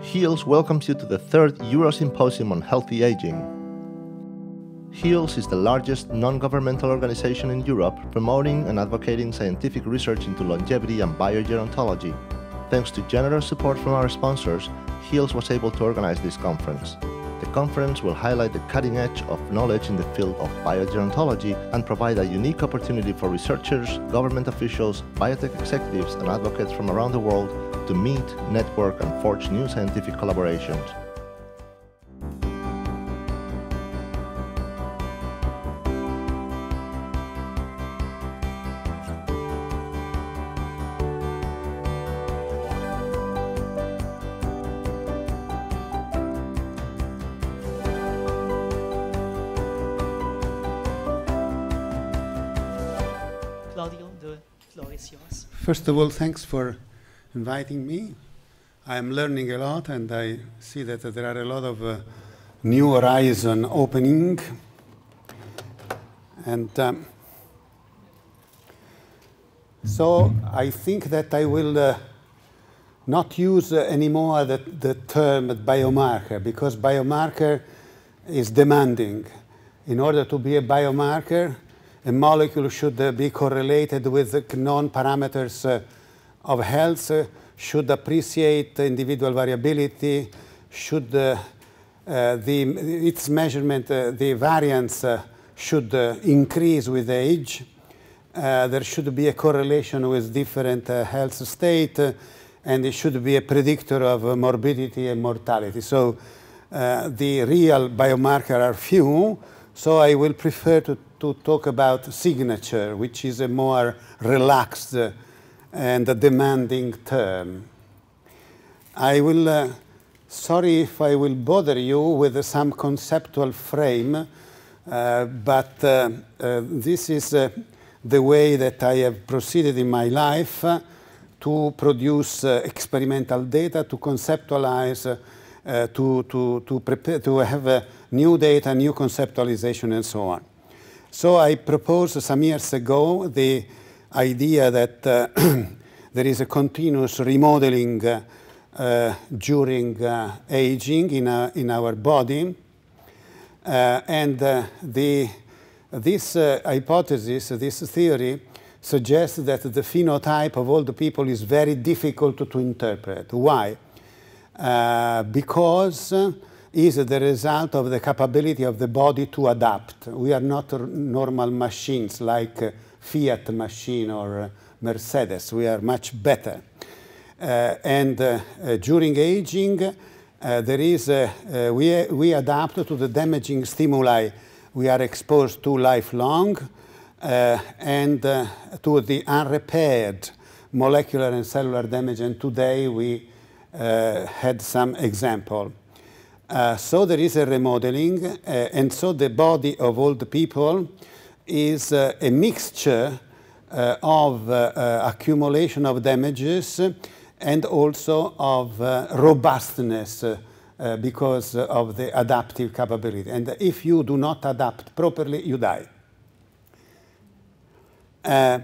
HEALS welcomes you to the third Eurosymposium on Healthy Aging. HEALS is the largest non-governmental organization in Europe promoting and advocating scientific research into longevity and biogerontology. Thanks to generous support from our sponsors, HEALS was able to organize this conference. The conference will highlight the cutting edge of knowledge in the field of biogerontology and provide a unique opportunity for researchers, government officials, biotech executives, and advocates from around the world to meet, network, and forge new scientific collaborations. First of all, thanks for inviting me. I'm learning a lot, and I see that uh, there are a lot of uh, new horizon opening. And um, so I think that I will uh, not use uh, anymore the, the term biomarker because biomarker is demanding. In order to be a biomarker, a molecule should uh, be correlated with known parameters uh, of health, uh, should appreciate individual variability, should the, its measurement, the variance should increase with age. Uh, there should be a correlation with different uh, health state uh, and it should be a predictor of morbidity and mortality. So the real biomarker are few, so I will prefer to, to talk about signature, which is a more relaxed uh, and a demanding term. I will, uh, sorry if I will bother you with some conceptual frame, uh, but uh, uh this is uh, the way that I have proceeded in my life to produce experimental data, to conceptualize uh, to, to, to, prepare, to have a new data, new conceptualization, and so on. So I proposed some years ago the idea that uh, there is a continuous remodeling uh, uh during uh, aging in, a, uh, in our body. and the, this hypothesis, this theory, suggests that the phenotype of all the people is very difficult to interpret. Why? uh, because is the result of the capability of the body to adapt. We are not normal machines like Fiat machine or Mercedes. We are much better. Uh, and uh, uh, during aging, uh, there is we, we adapt to the damaging stimuli we are exposed to lifelong uh, and uh, to the unrepaired molecular and cellular damage. And today we uh, had some example. Uh, so there is a remodeling, uh, and so the body of old people is a mixture of accumulation of damages and also of robustness uh, because of the adaptive capability. And if you do not adapt properly, you die. Uh,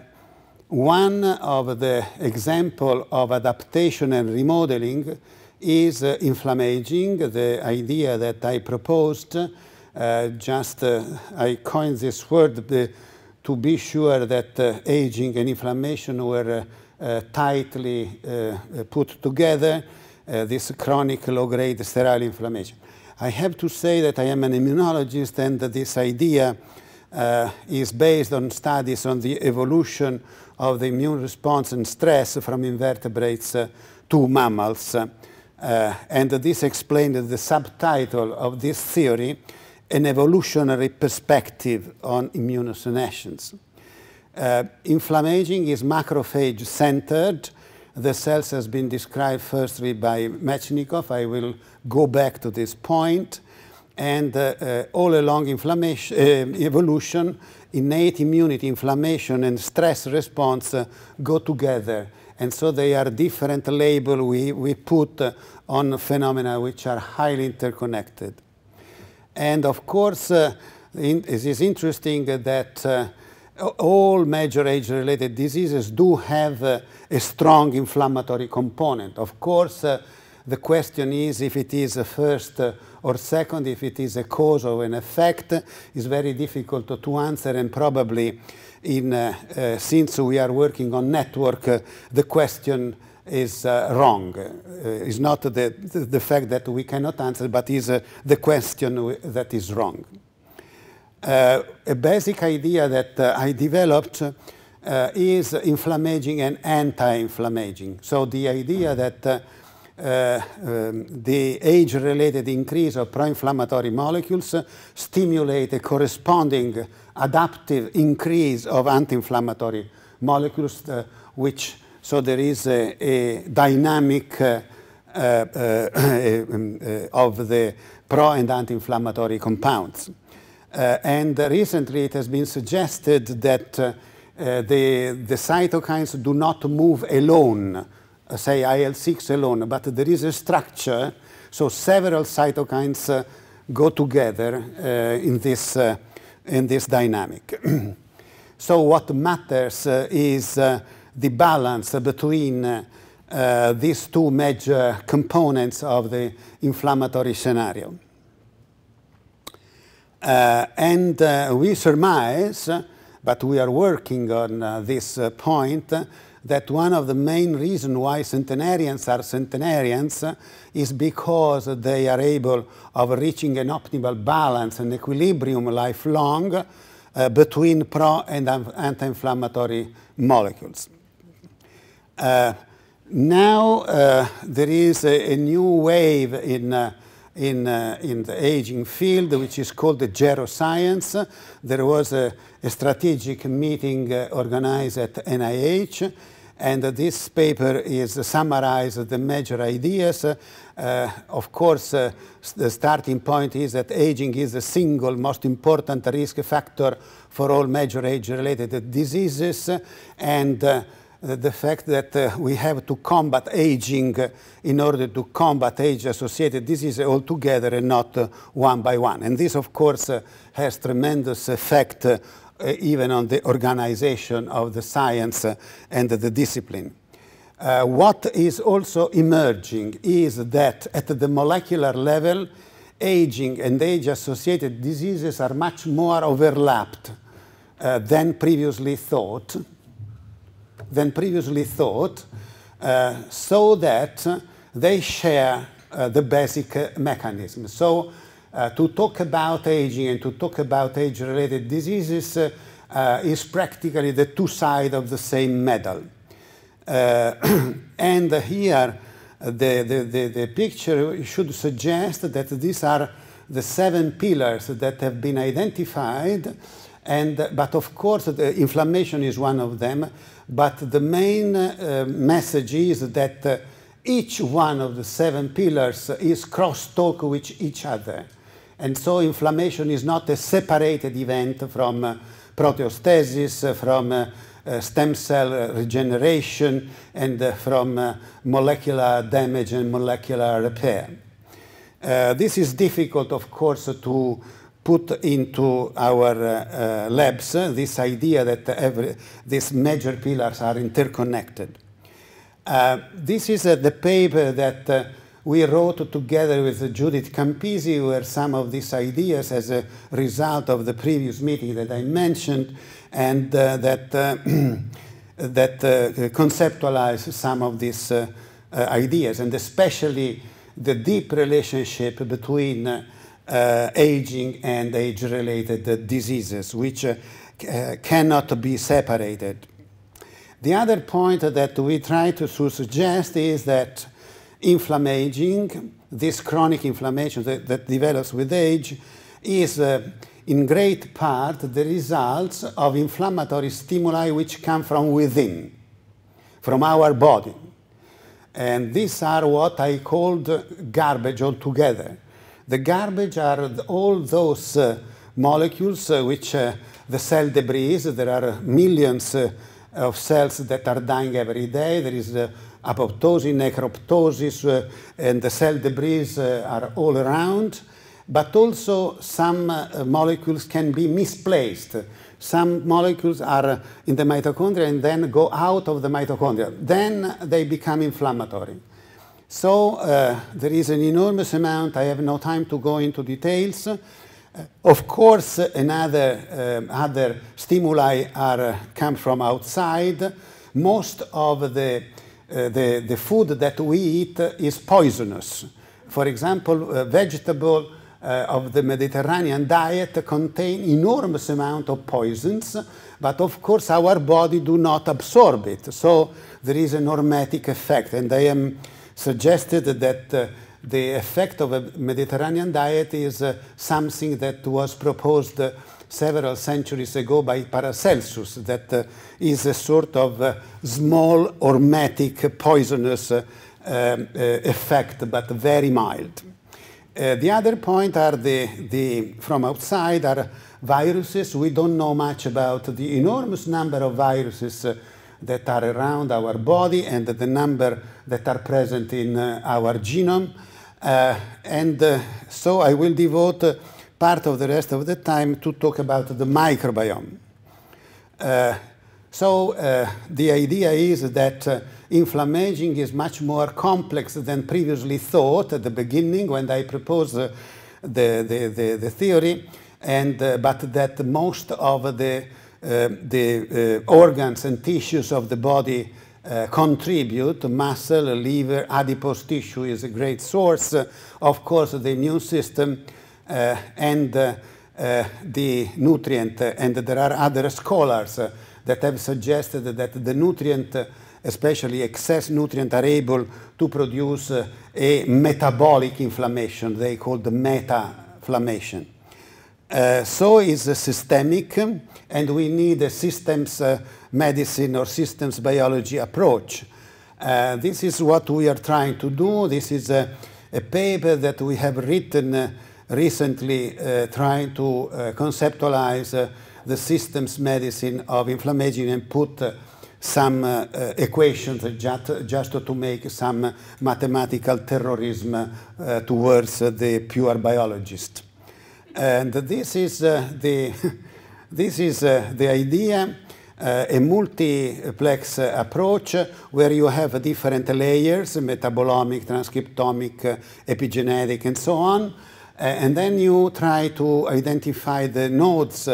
one of the example of adaptation and remodeling is uh, inflammaging, the idea that I proposed. Uh, just uh, I coined this word the, to be sure that uh, aging and inflammation were uh, tightly uh, put together, this chronic low-grade sterile inflammation. I have to say that I am an immunologist and this idea is based on studies on the evolution of the immune response and stress from invertebrates to mammals. Uh, and this explained the subtitle of this theory, an evolutionary perspective on immunosenescence. Uh, inflammaging is macrophage-centered. The cells has been described firstly by Mechnikov. I will go back to this point. And uh, uh, all along inflammation, uh, evolution, innate immunity, inflammation, and stress response uh, go together. And so they are different label we, we put uh, on phenomena which are highly interconnected. And of course, uh, in, it is interesting that uh, all major age-related diseases do have uh, a strong inflammatory component. Of course, uh, the question is if it is a first uh, or second, if it is a cause or an effect, is very difficult to answer and probably in, uh, uh, since we are working on network, uh, the question is uh, wrong. Uh, is not the, the fact that we cannot answer, but is the question that is wrong. a basic idea that I developed is inflammaging and anti-inflammaging. So the idea that uh, um, the age-related increase of pro-inflammatory molecules stimulate a corresponding adaptive increase of anti-inflammatory molecules, uh, which so there is a, a dynamic uh, uh, uh um, of the pro and anti-inflammatory compounds. and recently it has been suggested that the, the cytokines do not move alone uh, say, IL-6 alone, but there is a structure, so several cytokines uh, go together uh, in, this, in this dynamic. so what matters is the balance between uh, these two major components of the inflammatory scenario. Uh, and uh, we surmise, but we are working on this point, that one of the main reasons why centenarians are centenarians is because they are able of reaching an optimal balance and equilibrium lifelong uh, between pro and anti-inflammatory molecules. Uh, now uh, there is a, a, new wave in uh, in, uh, in the aging field, which is called the geroscience. There was a, a strategic meeting uh, organized at NIH, and uh, this paper is summarized the major ideas. Uh, of course, uh, the starting point is that aging is the single most important risk factor for all major age-related diseases, and uh, the fact that uh, we have to combat aging in order to combat age associated. This is all together and not uh, one by one. And this, of course, uh, has tremendous effect even on the organization of the science and the discipline. Uh, what is also emerging is that at the molecular level, aging and age associated diseases are much more overlapped uh, than previously thought than previously thought, uh, so that they share uh, the basic mechanism. So uh, to talk about aging and to talk about age-related diseases uh, uh, is practically the two sides of the same medal. and here, the, the, the, the, picture should suggest that these are the seven pillars that have been identified and but of course the inflammation is one of them but the main uh, message is that uh, each one of the seven pillars is cross-talk with each other. And so inflammation is not a separated event from uh, proteostasis, uh, from uh, uh, stem cell regeneration, and from molecular damage and molecular repair. this is difficult, of course, to put into our uh, uh, labs uh, this idea that every, these major pillars are interconnected. Uh, this is uh, the paper that uh, we wrote together with Judith Campisi, where some of these ideas as a result of the previous meeting that I mentioned, and that, that conceptualize some of these ideas, and especially the deep relationship between uh, aging and age related diseases, which uh, cannot be separated. The other point that we try to suggest is that inflammaging, this chronic inflammation that, that develops with age, is uh, in great part the result of inflammatory stimuli which come from within, from our body. And these are what I called garbage altogether. The garbage are all those uh, molecules uh, which uh, the cell debris, there are millions of cells that are dying every day. There is apoptosis, necroptosis, and the cell debris are all around but also some uh, molecules can be misplaced. Some molecules are in the mitochondria and then go out of the mitochondria. Then they become inflammatory. So uh, there is an enormous amount. I have no time to go into details. Uh, of course, another uh, other stimuli are uh, come from outside. Most of the, uh, the the food that we eat is poisonous. For example, vegetable uh, of the Mediterranean diet contain enormous amount of poisons, but of course our body do not absorb it. So there is a normatic effect, and I am suggested that uh, the effect of a Mediterranean diet is uh, something that was proposed uh, several centuries ago by Paracelsus, That uh, is a sort of uh, small, hormetic, poisonous uh, um, effect, but very mild. the other point are the, the from outside are viruses. We don't know much about the enormous number of viruses that are around our body and the number that are present in uh, our genome. Uh, and uh, so I will devote part of the rest of the time to talk about the microbiome. Uh, so uh, the idea is that uh, inflammation is much more complex than previously thought at the beginning when I proposed the, the, the, the, theory, and, but that most of the uh, the uh, organs and tissues of the body uh, contribute. Muscle, liver, adipose tissue is a great source. Uh, of course, the immune system uh, and uh, the nutrient, and there are other scholars that have suggested that the nutrient, especially excess nutrient, are able to produce a metabolic inflammation, they call the meta inflammation. Uh, so is systemic, and we need a systems uh, medicine or systems biology approach. Uh, this is what we are trying to do. This is a, a paper that we have written uh, recently trying to conceptualize the systems medicine of inflammation and put some equations just, just to make some mathematical terrorism towards the pure biologist. And this is uh, the this is uh, the idea. Uh, a multiplex approach where you have different layers, metabolomic, transcriptomic, epigenetic, and so on. and then you try to identify the nodes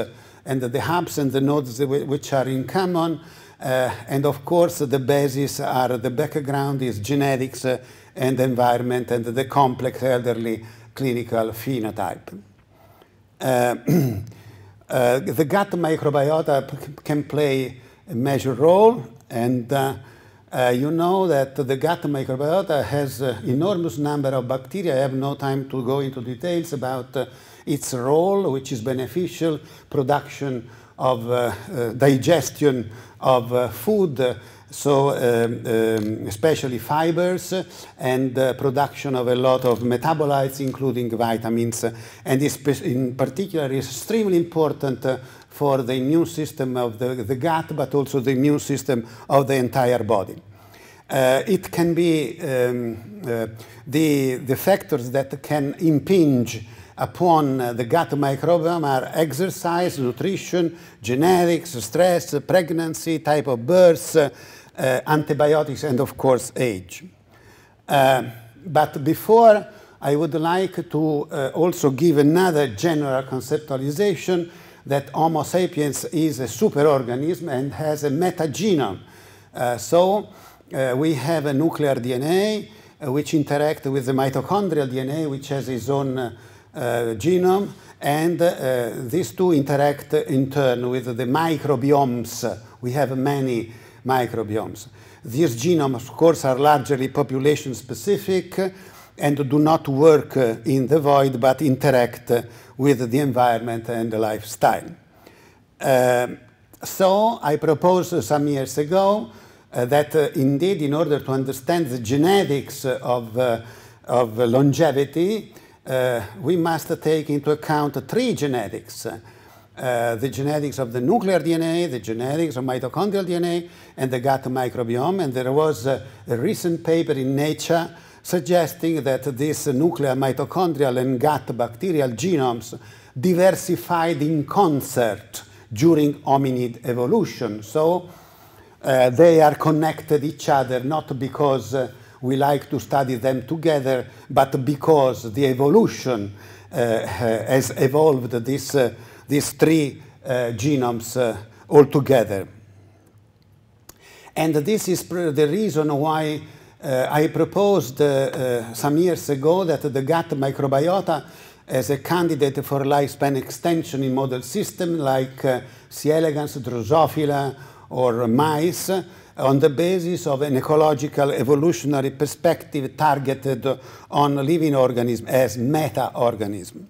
and the hubs and the nodes which are in common. Uh, and of course, the basis are the background is genetics uh, and environment and the complex elderly clinical phenotype. Uh, uh, the gut microbiota can play a major role, and uh, uh, you know that the gut microbiota has uh, enormous number of bacteria. I have no time to go into details about uh, its role, which is beneficial production of digestion of food, so um, um, especially fibers and uh, production of a lot of metabolites, including vitamins, and in particular is extremely important uh, for the immune system of the, the gut, but also the immune system of the entire body. Uh, it can be um, uh, the, the factors that can impinge upon uh, the gut microbiome are exercise, nutrition, genetics, stress, pregnancy, type of birth, uh, uh, antibiotics, and of course, age. but before I would like to uh, also give another general conceptualization that Homo sapiens is a superorganism and has a metagenome. Uh, so uh, we have a nuclear DNA which interacts with the mitochondrial DNA, which has its own uh, genome, and uh, these two interact in turn with the microbiomes. We have many microbiomes. These genomes, of course, are largely population specific and do not work in the void but interact with the environment and the lifestyle. Uh, so I proposed some years ago uh, that uh, indeed in order to understand the genetics of, uh, of longevity, uh, we must take into account three genetics. Uh, the genetics of the nuclear DNA, the genetics of mitochondrial DNA, and the gut microbiome. And there was a, a recent paper in Nature suggesting that these nuclear, mitochondrial, and gut bacterial genomes diversified in concert during hominid evolution. So uh, they are connected each other not because uh, we like to study them together, but because the evolution uh, uh, has evolved this, uh, these three genomes all together, And this is the reason why uh, I proposed uh, uh, some years ago that the gut microbiota as a candidate for lifespan extension in model systems like C. elegans, Drosophila, or mice on the basis of an ecological evolutionary perspective targeted on living organism as meta-organism.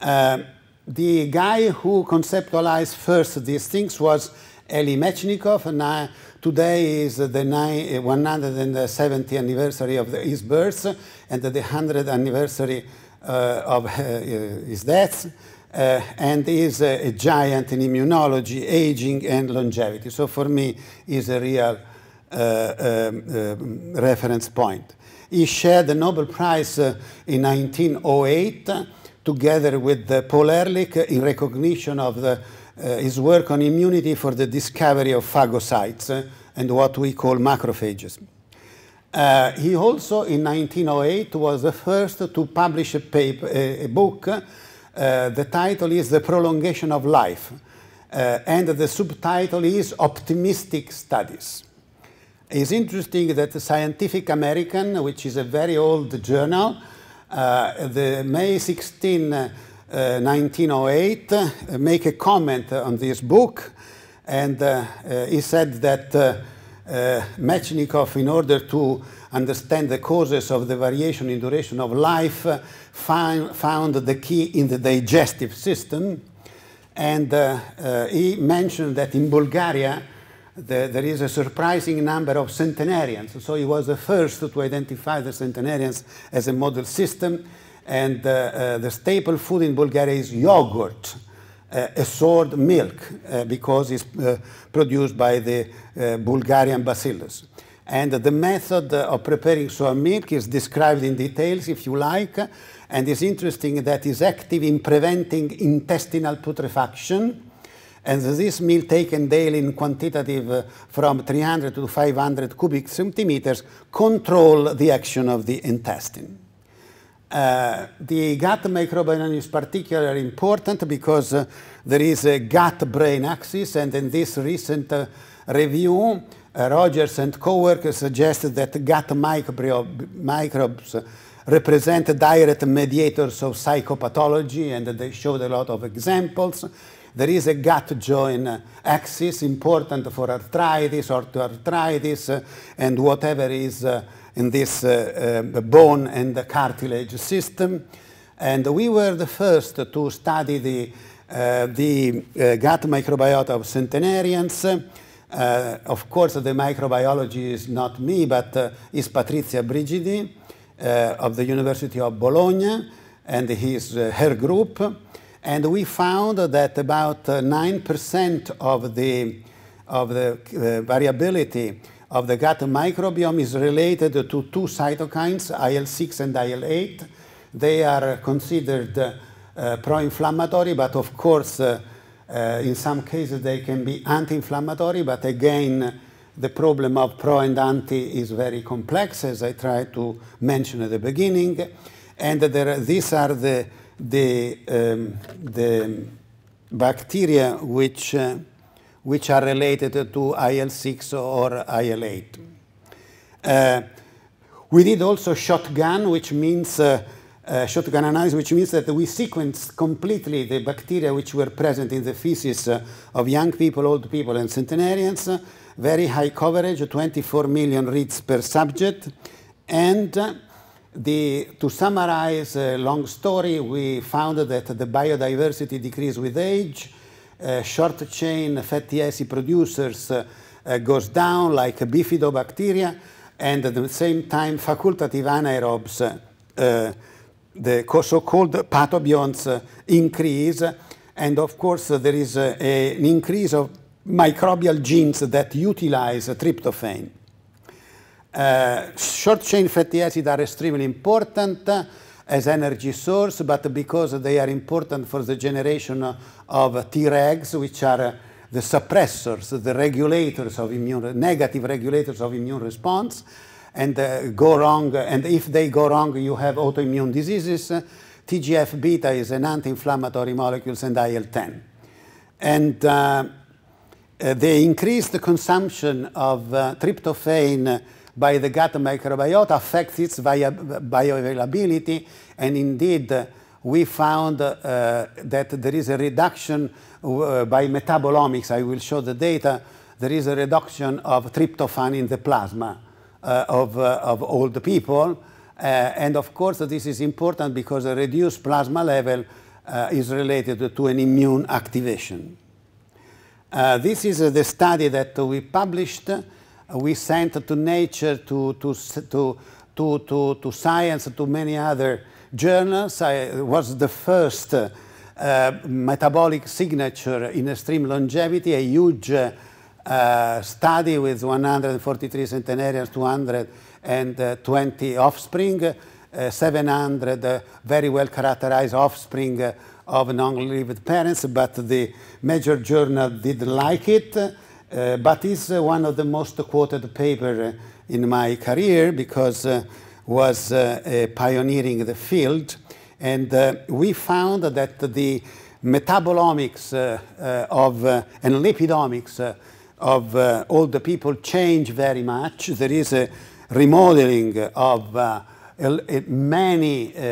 Uh, the guy who conceptualized first these things was Eli Mechnikov, and I, today is the 170th anniversary of the, his birth and the 100th anniversary uh, of uh, his death uh, and is a, a, giant in immunology, aging, and longevity. So for me, is a real uh, um, uh, reference point. He shared the Nobel Prize uh, in 1908 together with uh, Paul Ehrlich in recognition of the, his work on immunity for the discovery of phagocytes and what we call macrophages. Uh, he also, in 1908, was the first to publish a, paper, a, a book uh, the title is The Prolongation of Life, uh, and the subtitle is Optimistic Studies. It's interesting that Scientific American, which is a very old journal, uh, the May 16, 1908, uh, uh, make a comment on this book, and he said that Mechnikov, in order to understand the causes of the variation in duration of life, uh, find, found the key in the digestive system. And uh, uh, he mentioned that in Bulgaria, the, there is a surprising number of centenarians. So he was the first to identify the centenarians as a model system. And uh, uh, the staple food in Bulgaria is yogurt. Uh, a sword milk uh, because it's uh, produced by the Bulgarian bacillus. And the method of preparing soy milk is described in details, if you like, and it's interesting that it's active in preventing intestinal putrefaction. And this meal taken daily in quantitative uh, from 300 to 500 cubic centimeters control the action of the intestine. Uh, the gut microbiome is particularly important because uh, there is a gut-brain axis, and in this recent uh, review, uh, Rogers and co-workers suggested that gut microbes represent direct mediators of psychopathology, and they showed a lot of examples. There is a gut joint axis important for arthritis, or arthritis, and whatever is uh, in this uh, bone and cartilage system. And we were the first to study the, uh, the gut microbiota of centenarians. Uh, of course, the microbiology is not me, but uh, is Patrizia Brigidi uh, of the University of Bologna, and his, uh, her group. And we found that about 9% uh, of the, of the uh, variability of the gut microbiome is related to two cytokines, IL-6 and IL-8. They are considered uh, pro-inflammatory, but of course uh, in some cases, they can be anti-inflammatory, but again, the problem of pro and anti is very complex, as I tried to mention at the beginning. And are, these are the, the, um, the bacteria which, uh, which are related to IL-6 or IL-8. Uh, we did also shotgun, which means uh, uh, shotgun analysis, which means that we sequenced completely the bacteria which were present in the feces uh, of young people, old people, and centenarians. Uh, very high coverage, 24 million reads per subject. And uh, the, to summarize a long story, we found that the biodiversity decreases with age, uh, short chain fatty acid producers uh, goes down like bifidobacteria, and at the same time facultative anaerobes the so-called pathobiont uh, increase. And of course, uh, there is uh, a, an increase of microbial genes that utilize tryptophan. Short-chain fatty acids are extremely important as energy source, but because they are important for the generation of Tregs, which are the suppressors, the regulators of immune, negative regulators of immune response, and uh, go wrong. And if they go wrong, you have autoimmune diseases. TGF beta is an anti inflammatory molecule, and IL 10. And uh, uh, they increase the consumption of uh, tryptophan by the gut microbiota affects its bioavailability, and indeed, uh, we found uh, that there is a reduction uh, by metabolomics. I will show the data. There is a reduction of tryptophan in the plasma. Uh, of, uh, of all the people. Uh, and of course, this is important because a reduced plasma level is related to an immune activation. this is the study that we published, we sent to Nature, to, to, to, to, to, Science, to many other journals. I was the first uh, metabolic signature in extreme longevity, a huge uh, uh, study with 143 centenarians, 220 offspring, uh, 700 very well characterized offspring of non-lived parents, but the major journal didn't like it. Uh, but it's uh, one of the most quoted papers in my career because uh, was uh, pioneering the field. And we found that the metabolomics of, and lipidomics of uh, all the people change very much. There is a remodeling of uh, uh many uh, uh,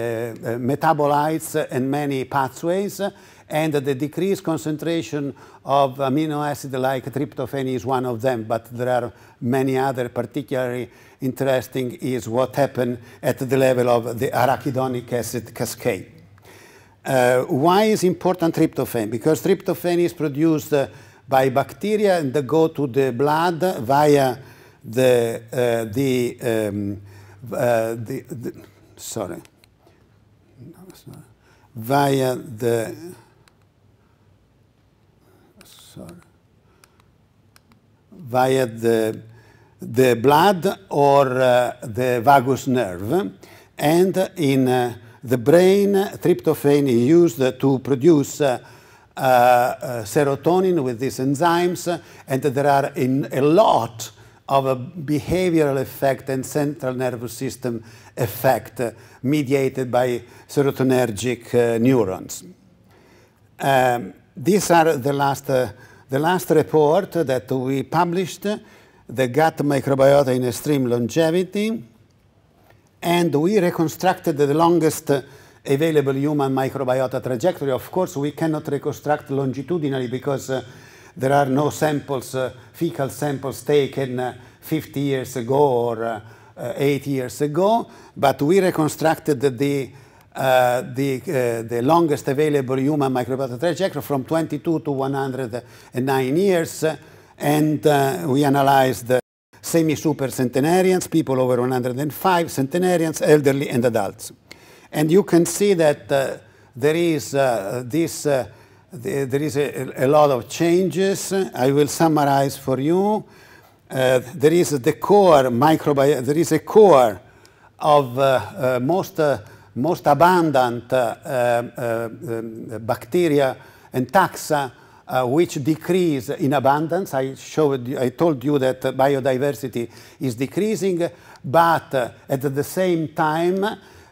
metabolites and many pathways and the decreased concentration of amino acid like tryptophan is one of them, but there are many other particularly interesting is what happened at the level of the arachidonic acid cascade. Uh, why is important tryptophan? Because tryptophan is produced uh, by bacteria and they go to the blood via the, uh, the, um, uh, the, the, sorry, via the, sorry, via the, the blood or uh, the vagus nerve and in uh, the brain tryptophan is used to produce uh, uh, uh, serotonin with these enzymes, and there are in a lot of a uh, behavioral effect and central nervous system effect mediated by serotonergic neurons. Um, these are the last, the last report that we published, the gut microbiota in extreme longevity, and we reconstructed the longest available human microbiota trajectory. Of course, we cannot reconstruct longitudinally because uh, there are no samples, uh, fecal samples taken uh, 50 years ago or uh, uh, eight years ago, but we reconstructed the uh, the, the longest available human microbiota trajectory from 22 to 109 years, and we analyzed semi-super centenarians, people over 105, centenarians, elderly, and adults. And you can see that uh, there is uh, this, uh, there is a, a, lot of changes. I will summarize for you. there is the core microbi. there is a core of most, most abundant um, bacteria and taxa uh, which decrease in abundance. I showed, you, I told you that biodiversity is decreasing, but uh, at the same time,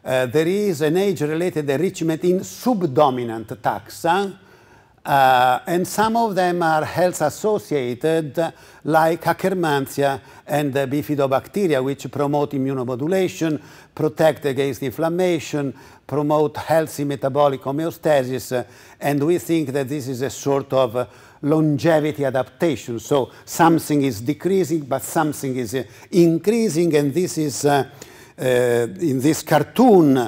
uh, there is an age-related enrichment in subdominant taxa, eh? uh, and some of them are health-associated, like Akkermansia and uh, bifidobacteria, which promote immunomodulation, protect against inflammation, promote healthy metabolic homeostasis, and we think that this is a sort of longevity adaptation. So something is decreasing, but something is increasing, and this is uh, Eh, in this cartoon,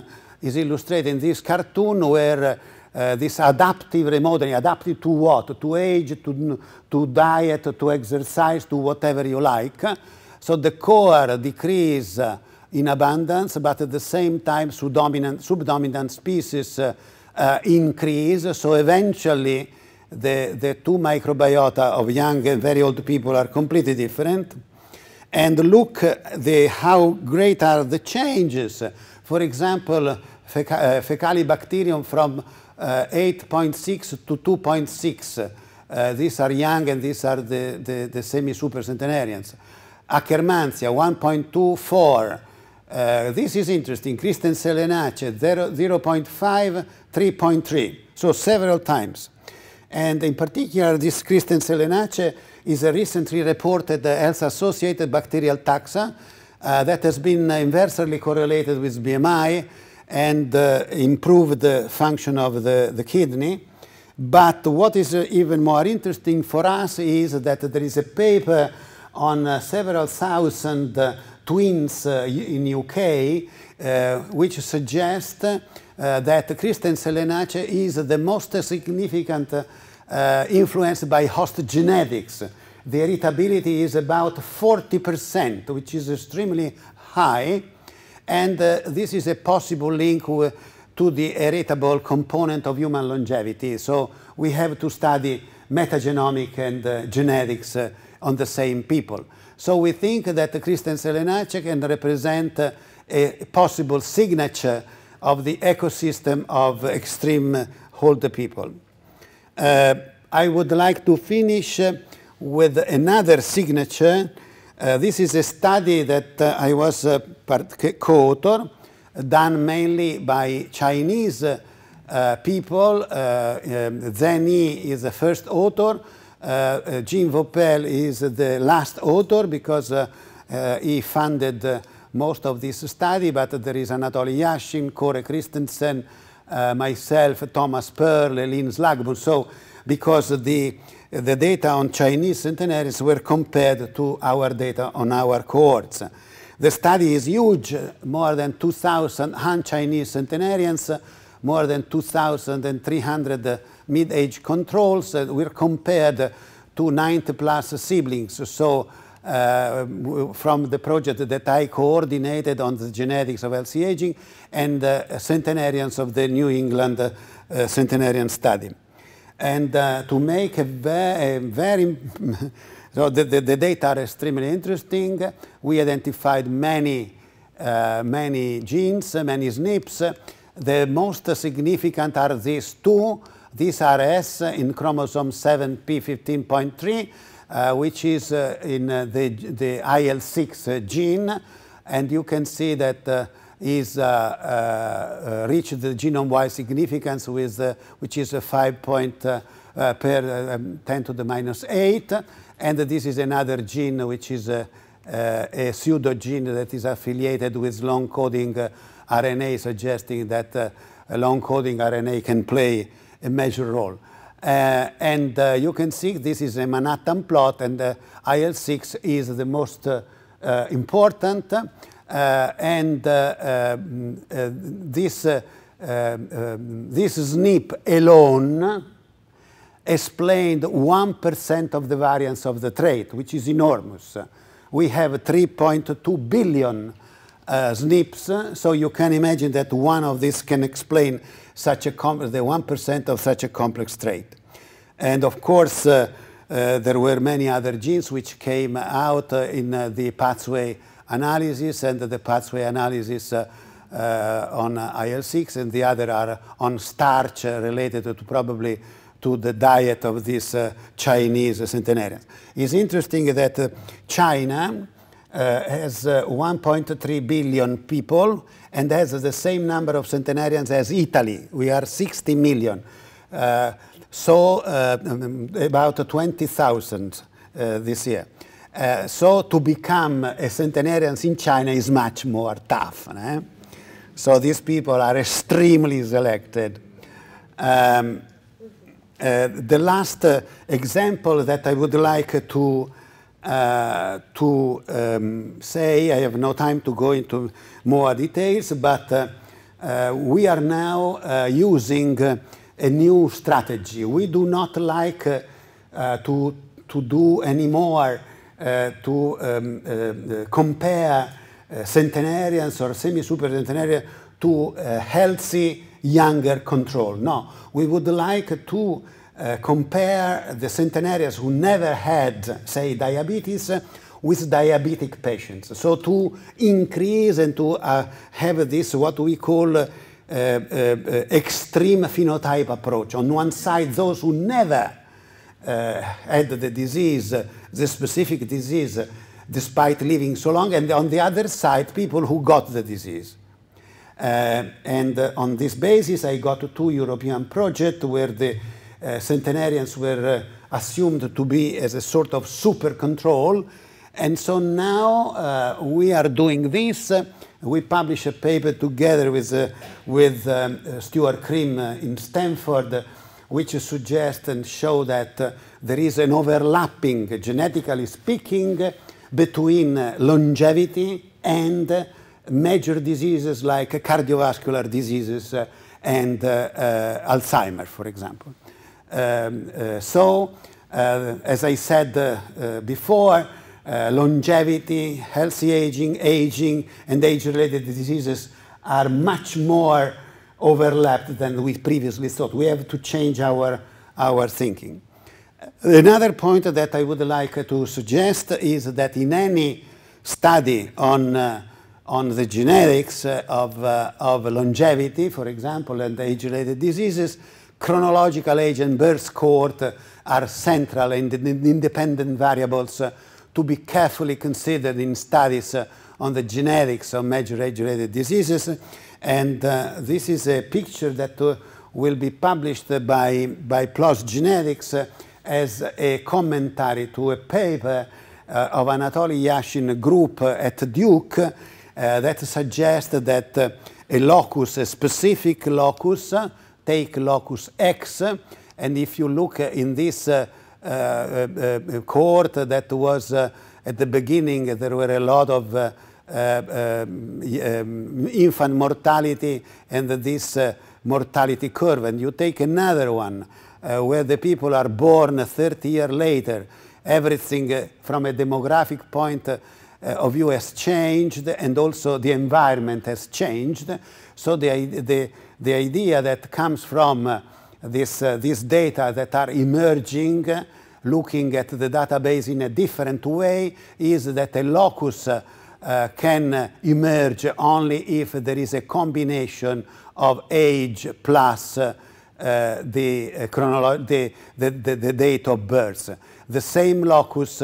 is illustrated in this cartoon where uh, this adaptive remodeling, adaptive to what? To age, to, to diet, to exercise, to whatever you like. So the core decrease uh, in abundance, but at the same time subdominant, subdominant species uh, increase. So eventually the, the two microbiota of young and very old people are completely different and look uh, the, how great are the changes. For example, uh, Fecalibacterium from uh, 8.6 to 2.6. these are young and these are the, the, the semi-supercentenarians. Akkermansia 1.24. Uh, this is interesting. Kristen Selenace 0.5, 3.3. So several times. And in particular, this Kristen Selenace is a recently reported uh, health-associated bacterial taxa uh, that has been inversely correlated with BMI and uh, improved the function of the, the kidney. But what is uh, even more interesting for us is that there is a paper on uh, several thousand uh, twins in UK which suggests that Christian selenace is the most significant uh, influenced by host genetics. The heritability is about 40%, which is extremely high, and uh, this is a possible link uh, to the heritable component of human longevity. So we have to study metagenomic and uh, genetics uh, on the same people. So we think that Kristen Selenace can represent uh, a possible signature of the ecosystem of extreme old people. Uh, I would like to finish uh, with another signature. Uh, this is a study that I was co-author, done mainly by Chinese people. Um, Zhen Yi is the first author. Jean Vopel is the last author because he funded most of this study, but there is Anatoly Yashin, Kore Christensen, uh, myself, Thomas Pearl, Lynn Slagman. So, because the, the data on Chinese centenaries were compared to our data on our cohorts. The study is huge, more than 2,000 Han Chinese centenarians, more than 2,300 mid-age controls uh, were compared to 90 plus siblings. So uh, from the project that I coordinated on the genetics of LC aging and uh, centenarians of the New England uh, centenarian study. And uh, to make a, ve a very, so the, the, the, data are extremely interesting. We identified many, uh, many genes, many SNPs. The most significant are these two. These are S in chromosome 7p15.3 uh, which is uh, in uh, the, the IL-6 gene. And you can see that is uh, uh, reached the genome-wide significance with uh, which is a five point per um, 10 to the minus 8 and this is another gene which is a, a that is affiliated with long coding RNA suggesting that long coding RNA can play a major role. Uh, and uh, you can see this is a Manhattan plot, and uh, IL-6 is the most important. and this, um, this SNP alone explained 1% of the variance of the trait, which is enormous. We have 3.2 billion uh, SNPs. So you can imagine that one of these can explain such a the 1% of such a complex trait. And of course, uh, uh, there were many other genes which came out uh, in uh, the pathway analysis and the pathway analysis uh, on IL-6 and the other are on starch related to probably to the diet of these Chinese centenarians. It's interesting that China uh, has uh, 1.3 billion people and has the same number of centenarians as Italy. We are 60 million. Uh, so about 20,000 this year. Uh, so to become a centenarian in China is much more tough. So these people are extremely selected. Um, uh, the last uh, example that I would like to uh, to um, say. I have no time to go into more details, but uh, uh, we are now uh, using uh, a new strategy. We do not like to, to do anymore to um, compare centenarians or semi-supercentenarians to healthy younger control. No, we would like to uh, compare the centenarians who never had, say, diabetes with diabetic patients. So to increase and to uh, have this what we call uh, uh, extreme phenotype approach. On one side, those who never uh, had the disease, the specific disease, despite living so long, and on the other side, people who got the disease. and on this basis, I got two European projects where the uh, centenarians were uh, assumed to be as a sort of super control. And so now uh, we are doing this. We published a paper together with, with um, Stuart Cream in Stanford which suggests and show that uh, there is an overlapping, uh, genetically speaking, uh, between longevity and major diseases like cardiovascular diseases and Alzheimer, for example. Um, uh, so, uh, as I said uh, before, longevity, healthy aging, aging, and age-related diseases are much more overlapped than we previously thought. We have to change our, our thinking. Another point that I would like to suggest is that in any study on, uh, on the genetics of, uh, of longevity, for example, and age-related diseases, chronological age and birth cohort are central and independent variables to be carefully considered in studies on the genetics of major age-related diseases. And uh, this is a picture that uh, will be published by, by PLOS Genetics uh, as a commentary to a paper uh, of Anatoly Yashin group at Duke uh, that suggests that uh, a locus, a specific locus, take locus X. And if you look in this uh, uh, uh, court that was at the beginning, there were a lot of um, um, infant mortality and this mortality curve. And you take another one uh, where the people are born 30 years later. Everything uh, from a demographic point uh, of view has changed and also the environment has changed. So the, the, the idea that comes from uh, this, uh, this data that are emerging looking at the database in a different way is that a locus uh, uh can emerge only if there is a combination of age plus uh, uh, the, the, the, the, the, date of birth. The same locus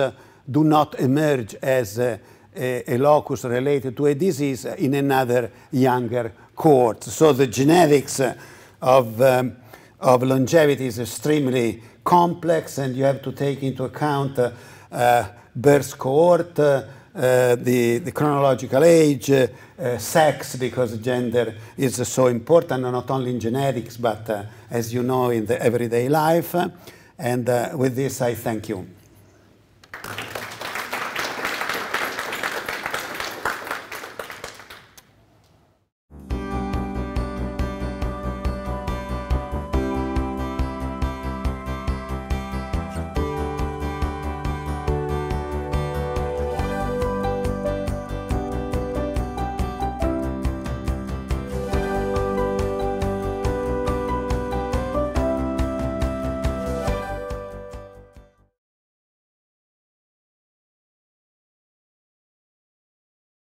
do not emerge as a, a, locus related to a disease in another younger cohort. So the genetics uh, of, um, of longevity is extremely complex and you have to take into account uh, uh, birth cohort, uh, uh the, the chronological age, uh, sex, because gender is so important, not only in genetics, but as you know, in the everyday life. and with this, I thank you.